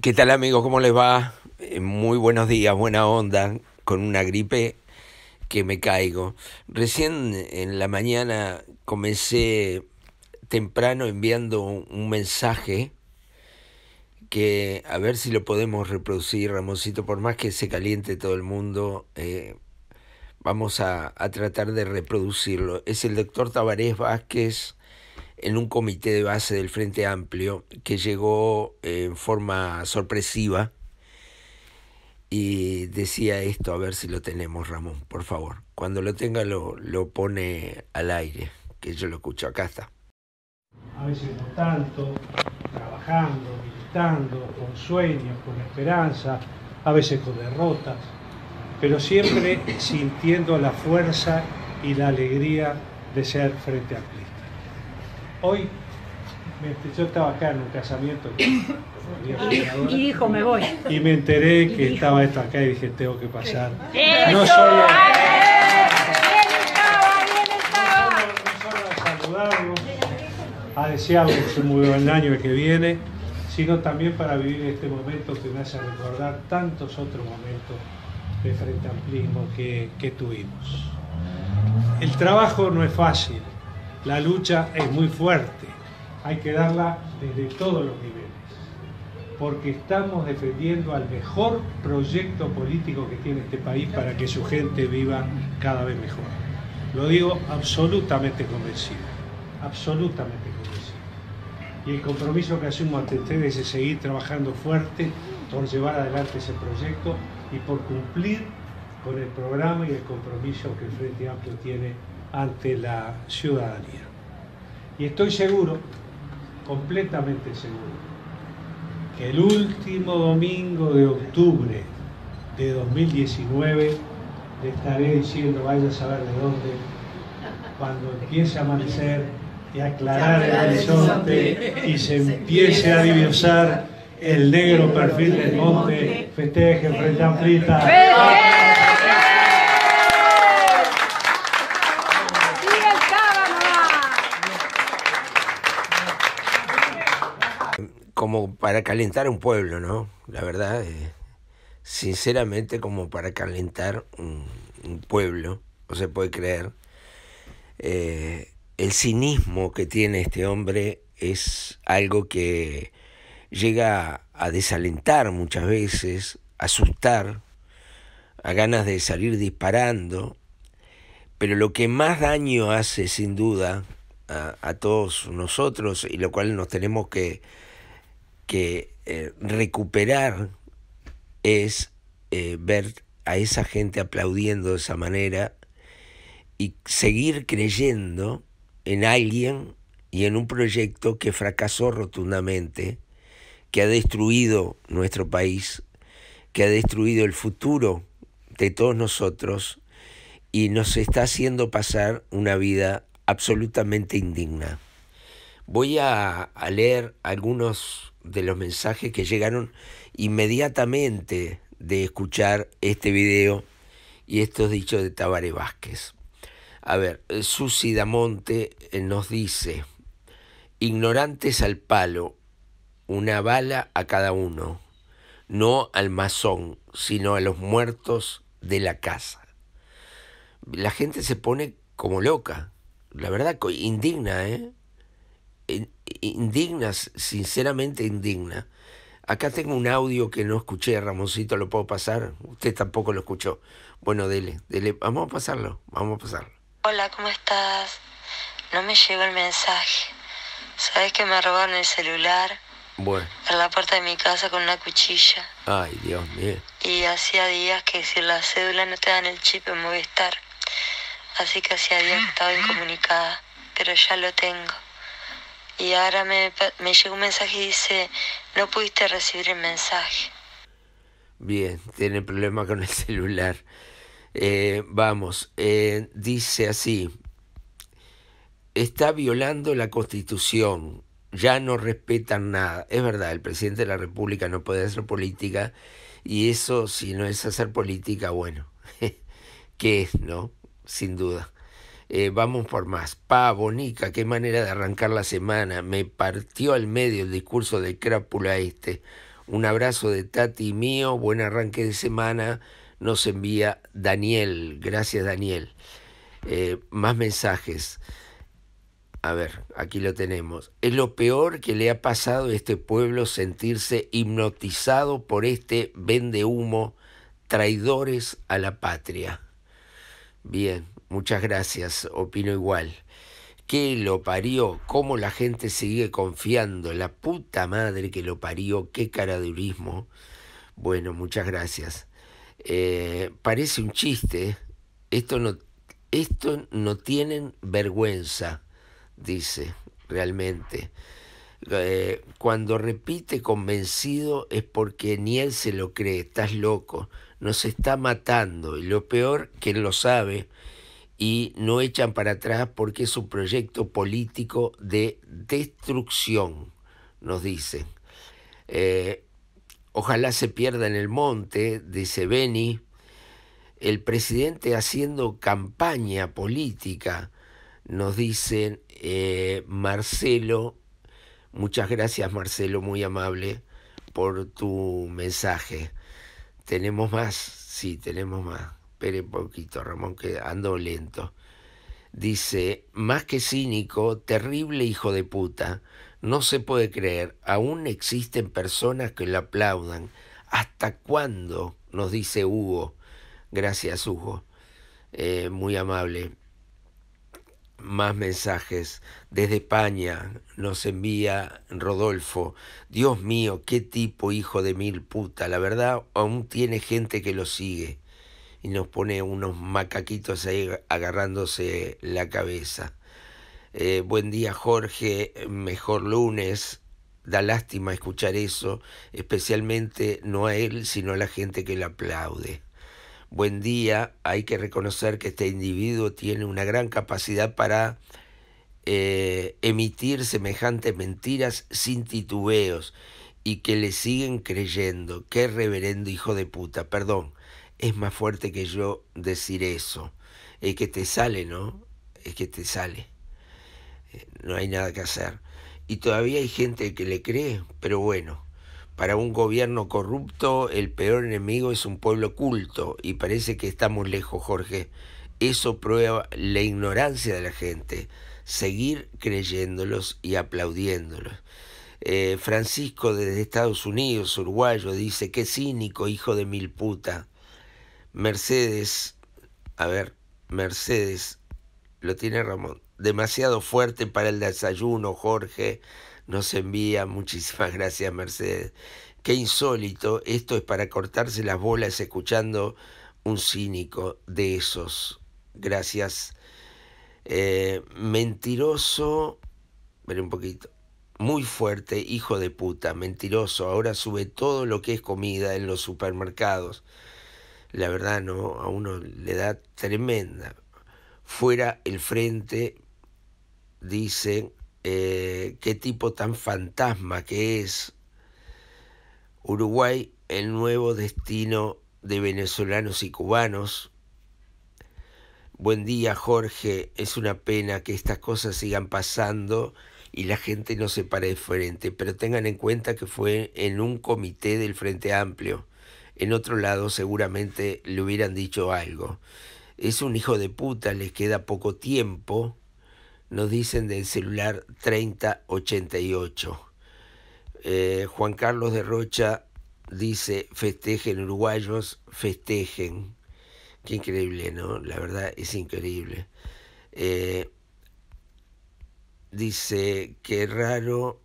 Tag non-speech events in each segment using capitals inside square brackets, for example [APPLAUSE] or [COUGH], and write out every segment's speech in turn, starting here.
¿Qué tal amigos? ¿Cómo les va? Eh, muy buenos días, buena onda, con una gripe que me caigo. Recién en la mañana comencé temprano enviando un mensaje que a ver si lo podemos reproducir, Ramoncito, por más que se caliente todo el mundo, eh, vamos a, a tratar de reproducirlo. Es el doctor Tabarés Vázquez en un comité de base del Frente Amplio que llegó en forma sorpresiva y decía esto, a ver si lo tenemos Ramón, por favor. Cuando lo tenga lo, lo pone al aire, que yo lo escucho, acá está. A veces no tanto, trabajando, militando, con sueños, con esperanza, a veces con derrotas, pero siempre sintiendo la fuerza y la alegría de ser frente Amplio hoy yo estaba acá en un casamiento [COUGHS] y dijo me voy y me enteré que estaba esto acá y dije tengo que pasar no solo, para saludarlo a se mueva el año que viene sino también para vivir este momento que me hace recordar tantos otros momentos de frente amplismo que, que tuvimos el trabajo no es fácil la lucha es muy fuerte. Hay que darla desde todos los niveles, porque estamos defendiendo al mejor proyecto político que tiene este país para que su gente viva cada vez mejor. Lo digo absolutamente convencido, absolutamente convencido. Y el compromiso que asumo ante ustedes es seguir trabajando fuerte por llevar adelante ese proyecto y por cumplir con el programa y el compromiso que el Frente Amplio tiene ante la ciudadanía. Y estoy seguro, completamente seguro, que el último domingo de octubre de 2019 le estaré diciendo, vaya a saber de dónde, cuando empiece a amanecer y aclarar el horizonte y se empiece a diversar el negro perfil del monte, festeje, frente frita. para calentar un pueblo, ¿no? La verdad, eh, sinceramente como para calentar un, pueblo, no se puede creer. Eh, el cinismo que tiene este hombre es algo que llega a desalentar muchas veces, asustar, a ganas de salir disparando, pero lo que más daño hace sin duda a, a todos nosotros y lo cual nos tenemos que que eh, recuperar es eh, ver a esa gente aplaudiendo de esa manera y seguir creyendo en alguien y en un proyecto que fracasó rotundamente, que ha destruido nuestro país, que ha destruido el futuro de todos nosotros y nos está haciendo pasar una vida absolutamente indigna. Voy a, leer algunos de los mensajes que llegaron inmediatamente de escuchar este video y estos dichos de Tabaré Vázquez. A ver, Susi Damonte eh, nos dice, ignorantes al palo, una bala a cada uno, no al masón, sino a los muertos de la casa. La gente se pone como loca, la verdad, indigna, ¿eh? indignas, sinceramente indigna. Acá tengo un audio que no escuché, Ramoncito, ¿lo puedo pasar? Usted tampoco lo escuchó. Bueno, dele, dele, vamos a pasarlo, vamos a pasarlo. Hola, ¿cómo estás? No me llegó el mensaje. ¿Sabes que me robaron el celular? Bueno. En la puerta de mi casa con una cuchilla. Ay, Dios mío. Y hacía días que si la cédula no te dan el chip a estar Así que hacía días que estaba incomunicada, pero ya lo tengo. Y ahora me, me llegó un mensaje y dice, no pudiste recibir el mensaje. Bien, tiene problema con el [LAUGHS] celular. Eh, vamos, eh, dice así, está violando la constitución, ya no respetan nada. Es verdad, el presidente de la República no puede hacer política y eso si no es hacer política, bueno, [LAUGHS] ¿qué es, no? Sin duda. Eh, vamos por más. Pa, Bonica, qué manera de arrancar la semana. Me partió al medio el discurso de Crápula este. Un abrazo de Tati mío, buen arranque de semana. Nos envía Daniel. Gracias, Daniel. Eh, más mensajes. A ver, aquí lo tenemos. Es lo peor que le ha pasado a este pueblo sentirse hipnotizado por este vende humo, traidores a la patria. Bien, Muchas gracias, opino igual. ¿Qué lo parió? ¿Cómo la gente sigue confiando? La puta madre que lo parió, qué cara caradurismo. Bueno, muchas gracias. Eh, parece un chiste. Esto no, esto no tienen vergüenza, dice, realmente. Eh, cuando repite convencido es porque ni él se lo cree, estás loco, nos está matando y lo peor que él lo sabe y no echan para atrás porque es un proyecto político de destrucción, nos dicen. Eh, ojalá se pierda en el monte, dice Beni, el presidente haciendo campaña política, nos dicen eh, Marcelo, muchas gracias Marcelo, muy amable por tu mensaje. ¿Tenemos más? Sí, tenemos más espere poquito, Ramón, que ando lento. Dice, más que cínico, terrible hijo de puta, no se puede creer, aún existen personas que lo aplaudan. ¿Hasta cuándo? Nos dice Hugo. Gracias, Hugo. Eh, muy amable. Más mensajes. Desde España nos envía Rodolfo. Dios mío, qué tipo hijo de mil puta. La verdad, aún tiene gente que lo sigue y nos pone unos macaquitos ahí agarrándose la cabeza. Eh, buen día Jorge, mejor lunes. Da lástima escuchar eso, especialmente no a él, sino a la gente que le aplaude. Buen día, hay que reconocer que este individuo tiene una gran capacidad para eh, emitir semejantes mentiras sin titubeos y que le siguen creyendo. Qué reverendo hijo de puta, perdón es más fuerte que yo decir eso. Es que te sale, ¿no? Es que te sale. Eh, no hay nada que hacer. Y todavía hay gente que le cree, pero bueno, para un gobierno corrupto el peor enemigo es un pueblo culto y parece que estamos lejos, Jorge. Eso prueba la ignorancia de la gente, seguir creyéndolos y aplaudiéndolos. Eh, Francisco desde Estados Unidos, uruguayo, dice, qué cínico, hijo de mil puta. Mercedes, a ver, Mercedes, lo tiene Ramón. Demasiado fuerte para el desayuno, Jorge. Nos envía, muchísimas [LAUGHS] gracias, Mercedes. Qué insólito, esto es para cortarse las bolas escuchando un cínico de esos. Gracias. Eh, mentiroso, pero un poquito. Muy fuerte, hijo de puta, mentiroso. Ahora sube todo lo que es comida en los supermercados la verdad no a uno le da tremenda. Fuera el frente, dicen, eh, qué tipo tan fantasma que es Uruguay, el nuevo destino de venezolanos y cubanos. Buen día Jorge, es una pena que estas cosas sigan pasando y la gente no se pare de frente, pero tengan en cuenta que fue en un comité del Frente Amplio en otro lado seguramente le hubieran dicho algo. Es un hijo de puta, les queda poco tiempo, nos dicen del celular 3088. Eh, Juan Carlos de Rocha dice, festejen uruguayos, festejen. Qué increíble, ¿no? La verdad es increíble. Eh, dice, qué raro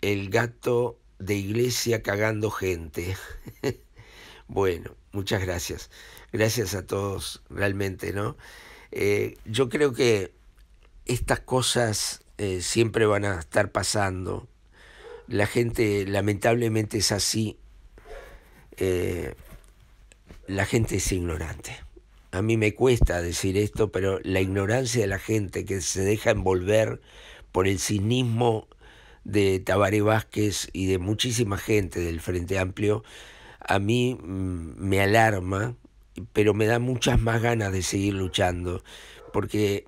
el gato de iglesia cagando gente. [LAUGHS] bueno, muchas gracias. Gracias a todos, realmente, ¿no? Eh, yo creo que estas cosas eh, siempre van a estar pasando. La gente lamentablemente es así. Eh, la gente es ignorante. A mí me cuesta decir esto, pero la ignorancia de la gente que se deja envolver por el cinismo de Tabaré Vázquez y de muchísima gente del Frente Amplio, a mí mm, me alarma, pero me da muchas más ganas de seguir luchando, porque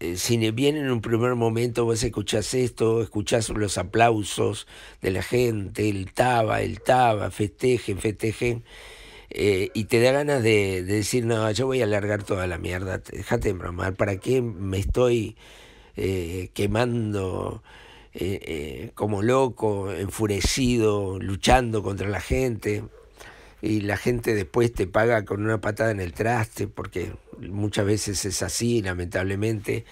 eh, si bien en un primer momento vos escuchás esto, escuchás los aplausos de la gente, el taba, el taba, festejen, festejen, eh, y te da ganas de, decir, no, yo voy a alargar toda la mierda, déjate de bromar, ¿para qué me estoy eh, quemando? Eh, eh, como loco, enfurecido, luchando contra la gente. Y la gente después te paga con una patada en el traste, porque muchas veces es así, lamentablemente.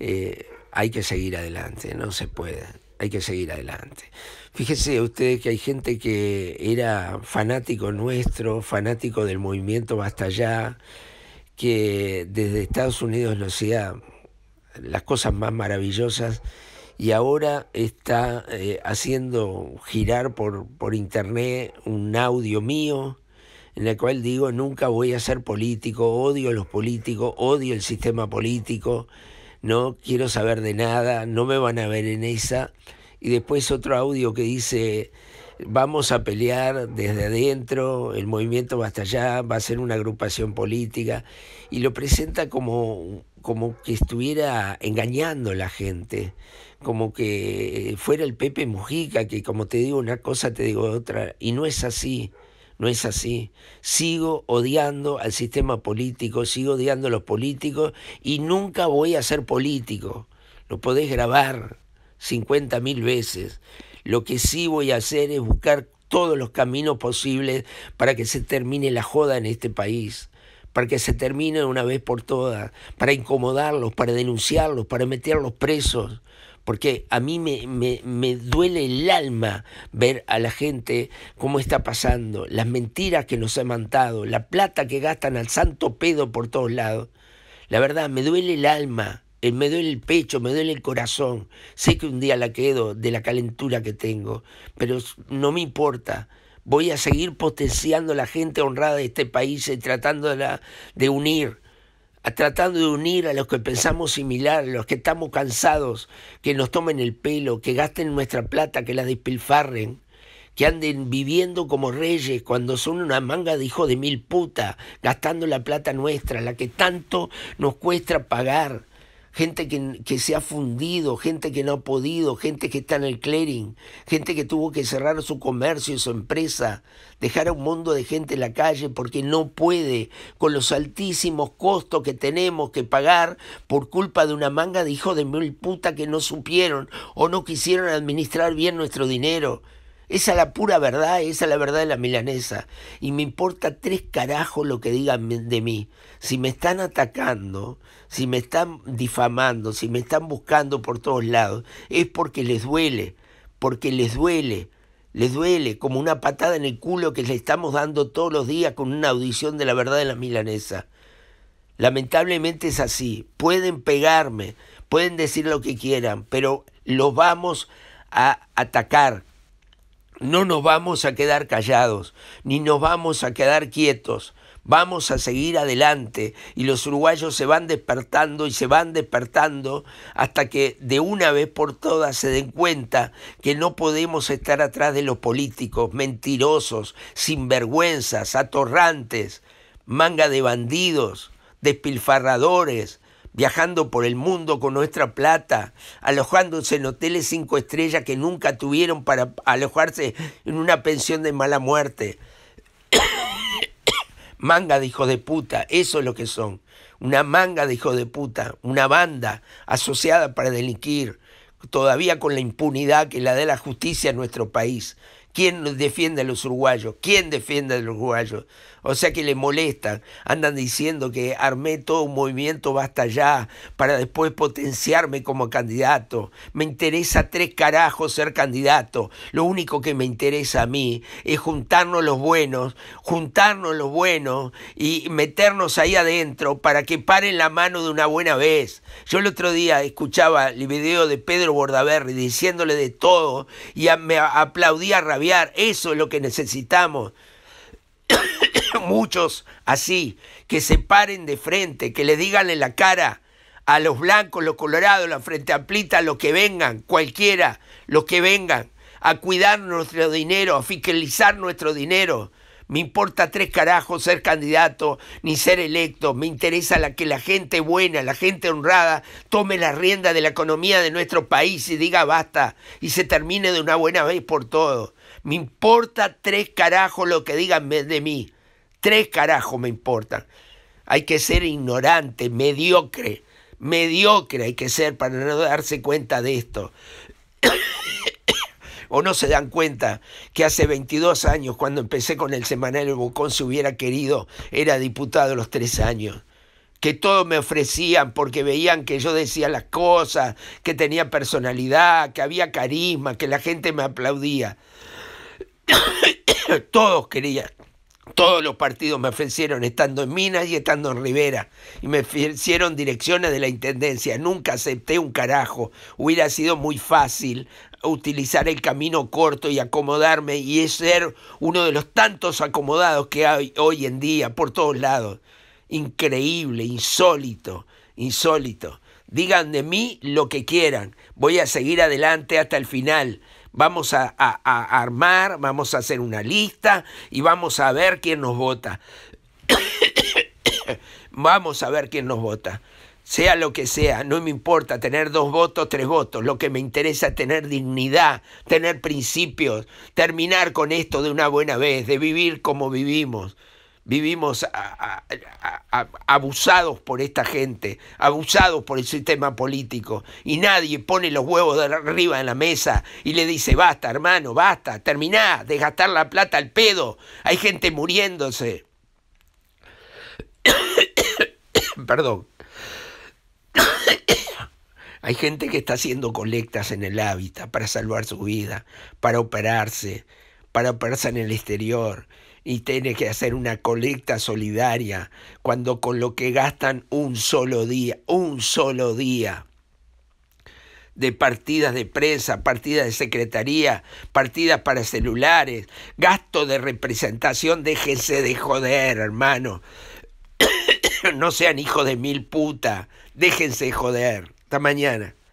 Eh, hay que seguir adelante, no se puede, hay que seguir adelante. Fíjese ustedes que hay gente que era fanático nuestro, fanático del movimiento Basta Ya, que desde Estados Unidos nos hacía las cosas más maravillosas y ahora está eh, haciendo girar por, por internet un audio mío en el cual digo nunca voy a ser político, odio a los políticos, odio el sistema político, no quiero saber de nada, no me van a ver en esa. Y después otro audio que dice vamos a pelear desde adentro, el movimiento va hasta allá, va a ser una agrupación política, y lo presenta como como que estuviera engañando a la gente, como que fuera el Pepe Mujica, que como te digo una cosa, te digo otra, y no es así. No es así. Sigo odiando al sistema político, sigo odiando a los políticos y nunca voy a ser político. Lo podés grabar 50 mil veces. Lo que sí voy a hacer es buscar todos los caminos posibles para que se termine la joda en este país para que se termine una vez por todas, para incomodarlos, para denunciarlos, para meterlos presos, porque a mí me, me, me, duele el alma ver a la gente cómo está pasando, las mentiras que nos han mandado, la plata que gastan al santo pedo por todos lados. La verdad, me duele el alma, eh, me duele el pecho, me duele el corazón. Sé que un día la quedo de la calentura que tengo, pero no me importa voy a seguir potenciando a la gente honrada de este país y tratando de, unir, a, tratando de unir a los que pensamos similar, a los que estamos cansados, que nos tomen el pelo, que gasten nuestra plata, que la despilfarren que anden viviendo como reyes cuando son una manga de hijo de mil puta, gastando la plata nuestra, la que tanto nos cuesta pagar gente que, se ha fundido, gente que no ha podido, gente que está en el clearing, gente que tuvo que cerrar su comercio, y su empresa, dejar a un mundo de gente en la calle porque no puede con los altísimos costos que tenemos que pagar por culpa de una manga de hijos de mil puta que no supieron o no quisieron administrar bien nuestro dinero esa es la pura verdad, esa es la verdad de la milanesa. Y me importa tres carajos lo que digan de mí. Si me están atacando, si me están difamando, si me están buscando por todos lados, es porque les duele, porque les duele. Les duele como una patada en el culo que le estamos dando todos los días con una audición de la verdad de la milanesa. Lamentablemente es así. Pueden pegarme, pueden decir lo que quieran, pero los vamos a atacar no nos vamos a quedar callados, ni nos vamos a quedar quietos. Vamos a seguir adelante y los uruguayos se van despertando y se van despertando hasta que de una vez por todas se den cuenta que no podemos estar atrás de los políticos, mentirosos, sinvergüenzas, atorrantes, manga de bandidos, despilfarradores, viajando por el mundo con nuestra plata, alojándose en hoteles cinco estrellas que nunca tuvieron para alojarse en una pensión de mala muerte. [COUGHS] manga de hijos de puta, eso es lo que son. Una manga de hijos de puta, una banda asociada para delinquir, todavía con la impunidad que la da la justicia en nuestro país. ¿Quién defiende a los uruguayos? ¿Quién defiende a los uruguayos? O sea que le molestan, andan diciendo que armé todo un movimiento basta ya para después potenciarme como candidato. Me interesa tres carajos ser candidato. Lo único que me interesa a mí es juntarnos los buenos, juntarnos los buenos y meternos ahí adentro para que paren la mano de una buena vez. Yo el otro día escuchaba el video de Pedro Bordaberry diciéndole de todo y me aplaudía rabia eso es lo que necesitamos. [COUGHS] Muchos así, que se paren de frente, que le digan en la cara a los blancos, los colorados, la frente amplita, los que vengan, cualquiera, los que vengan, a cuidar nuestro dinero, a fiscalizar nuestro dinero. Me importa tres carajos ser candidato ni ser electo. Me interesa la que la gente buena, la gente honrada, tome la rienda de la economía de nuestro país y diga basta y se termine de una buena vez por todo. Me importa tres carajos lo que digan de mí. Tres carajos me importan. Hay que ser ignorante, mediocre, mediocre hay que ser para no darse cuenta de esto. [COUGHS] o no se dan cuenta que hace 22 años, cuando empecé con el semanario Bocón, si hubiera querido, era diputado los tres años que todo me ofrecían porque veían que yo decía las cosas, que tenía personalidad, que había carisma, que la gente me aplaudía. [COUGHS] todos querían. Todos los partidos me ofrecieron, estando en Minas y estando en Rivera, y me ofrecieron direcciones de la Intendencia. Nunca acepté un carajo. Hubiera sido muy fácil utilizar el camino corto y acomodarme y ser uno de los tantos acomodados que hay hoy en día por todos lados. Increíble, insólito, insólito. Digan de mí lo que quieran. Voy a seguir adelante hasta el final. Vamos a, armar, vamos a hacer una lista y vamos a ver quién nos vota. [COUGHS] vamos a ver quién nos vota sea lo que sea, no me importa tener dos votos, tres votos, lo que me interesa es tener dignidad, tener principios, terminar con esto de una buena vez, de vivir como vivimos vivimos abusados por esta gente, abusados por el sistema político, y nadie pone los huevos de arriba en la mesa y le dice, basta hermano, basta, terminá de gastar la plata al pedo, hay gente muriéndose. [COUGHS] Perdón. [COUGHS] Hay gente que está haciendo colectas en el hábitat para salvar su vida, para operarse, para operarse en el exterior y tiene que hacer una colecta solidaria cuando con lo que gastan un solo día, un solo día de partidas de prensa, partidas de secretaría, partidas para celulares, gasto de representación, déjense de joder, hermano. [COUGHS] no sean hijos de mil puta, déjense de joder. Hasta mañana.